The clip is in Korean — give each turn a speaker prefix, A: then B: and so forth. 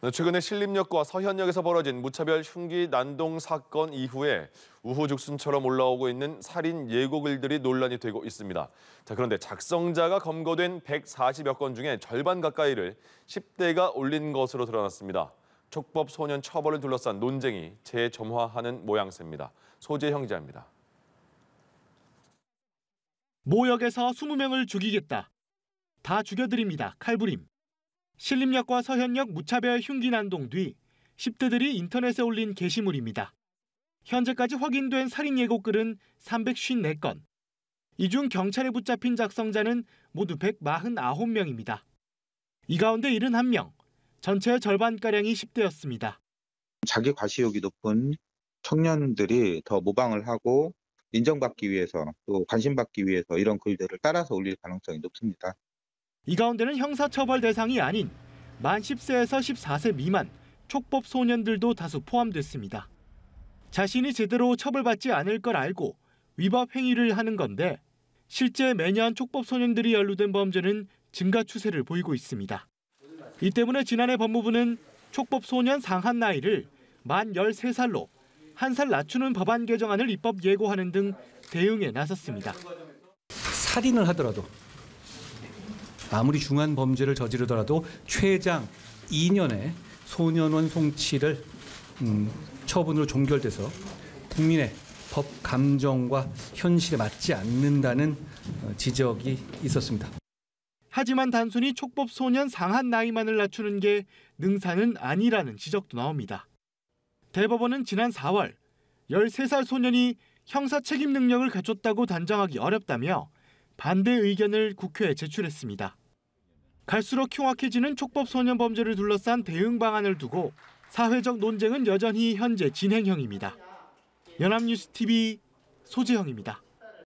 A: 네, 최근에 신림역과 서현역에서 벌어진 무차별 흉기 난동 사건 이후에 우후죽순처럼 올라오고 있는 살인 예고글들이 논란이 되고 있습니다. 자, 그런데 작성자가 검거된 140여 건 중에 절반 가까이를 10대가 올린 것으로 드러났습니다. 촉법 소년 처벌을 둘러싼 논쟁이 재점화하는 모양새입니다. 소재형 제입니다
B: 모역에서 20명을 죽이겠다. 다 죽여드립니다. 칼부림. 신림역과 서현역 무차별 흉기 난동 뒤 10대들이 인터넷에 올린 게시물입니다. 현재까지 확인된 살인 예고글은 354건. 이 중 경찰에 붙잡힌 작성자는 모두 149명입니다. 이 가운데 71명, 전체 절반가량이 10대였습니다.
C: 자기 과시욕이 높은 청년들이 더 모방을 하고 인정받기 위해서 또 관심받기 위해서 이런 글들을 따라서 올릴
B: 가능성이 높습니다. 이 가운데는 형사처벌 대상이 아닌 만 10세에서 14세 미만 촉법 소년들도 다수 포함됐습니다. 자신이 제대로 처벌받지 않을 걸 알고 위법 행위를 하는 건데 실제 매년 촉법 소년들이 연루된 범죄는 증가 추세를 보이고 있습니다. 이 때문에 지난해 법무부는 촉법 소년 상한 나이를 만 13살로 한 살 낮추는 법안 개정안을 입법 예고하는 등 대응에 나섰습니다.
D: 살인을 하더라도 아무리 중한 범죄를 저지르더라도 최장 2년의 소년원 송치를 음, 처분으로 종결돼서 국민의 법 감정과 현실에 맞지 않는다는 어, 지적이 있었습니다.
B: 하지만 단순히 촉법 소년 상한 나이만을 낮추는 게 능사는 아니라는 지적도 나옵니다. 대법원은 지난 4월 13살 소년이 형사 책임 능력을 갖췄다고 단정하기 어렵다며 반대 의견을 국회에 제출했습니다. 갈수록 흉악해지는 촉법 소년 범죄를 둘러싼 대응 방안을 두고 사회적 논쟁은 여전히 현재 진행형입니다. 연합뉴스 TV 소재형입니다.